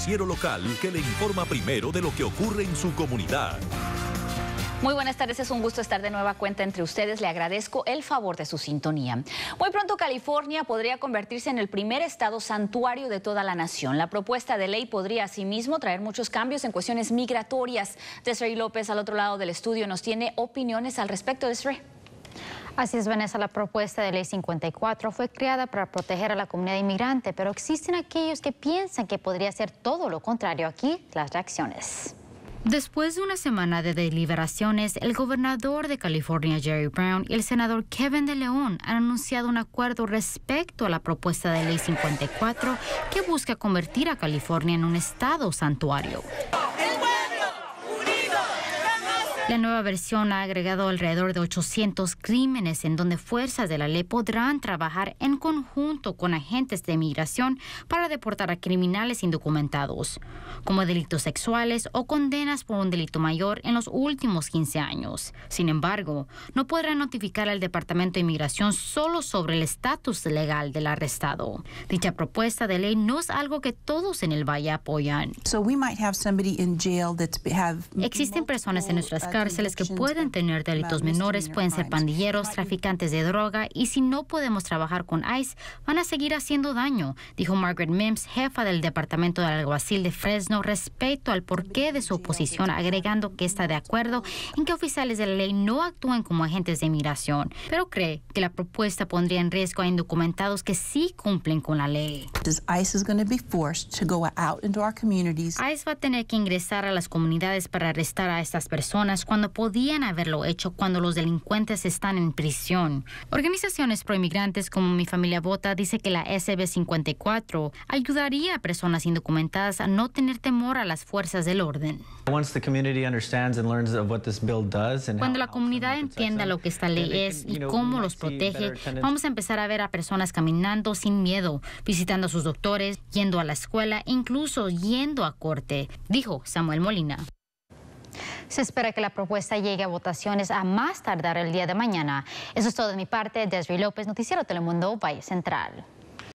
noticiero local que le informa primero de lo que ocurre en su comunidad. Muy buenas tardes, es un gusto estar de nueva cuenta entre ustedes. Le agradezco el favor de su sintonía. Muy pronto California podría convertirse en el primer estado santuario de toda la nación. La propuesta de ley podría asimismo traer muchos cambios en cuestiones migratorias. Desiree López al otro lado del estudio nos tiene opiniones al respecto. Desiree. Así es, Vanessa, la propuesta de ley 54 fue creada para proteger a la comunidad inmigrante, pero existen aquellos que piensan que podría ser todo lo contrario. Aquí las reacciones. Después de una semana de deliberaciones, el gobernador de California Jerry Brown y el senador Kevin de León han anunciado un acuerdo respecto a la propuesta de ley 54 que busca convertir a California en un estado santuario. La nueva versión ha agregado alrededor de 800 crímenes en donde fuerzas de la ley podrán trabajar en conjunto con agentes de inmigración para deportar a criminales indocumentados, como delitos sexuales o condenas por un delito mayor en los últimos 15 años. Sin embargo, no podrán notificar al Departamento de Inmigración solo sobre el estatus legal del arrestado. Dicha propuesta de ley no es algo que todos en el Valle apoyan. Existen personas en nuestras uh, cárceles que pueden tener delitos menores pueden ser pandilleros, traficantes de droga y si no podemos trabajar con ICE, van a seguir haciendo daño, dijo Margaret Mims, jefa del Departamento de Alguacil de Fresno, respecto al porqué de su oposición, agregando que está de acuerdo en que oficiales de la ley no actúen como agentes de inmigración, pero cree que la propuesta pondría en riesgo a indocumentados que sí cumplen con la ley. ICE va a tener que ingresar a las comunidades para arrestar a estas personas cuando podían haberlo hecho cuando los delincuentes están en prisión. Organizaciones pro-inmigrantes como Mi Familia Vota dice que la SB54 ayudaría a personas indocumentadas a no tener temor a las fuerzas del orden. Cuando la comunidad entienda lo que esta ley es y cómo los protege, vamos a empezar a ver a personas caminando sin miedo, visitando a sus doctores, yendo a la escuela, incluso yendo a corte, dijo Samuel Molina. Se espera que la propuesta llegue a votaciones a más tardar el día de mañana. Eso es todo de mi parte. Desri López, Noticiero Telemundo, Valle Central.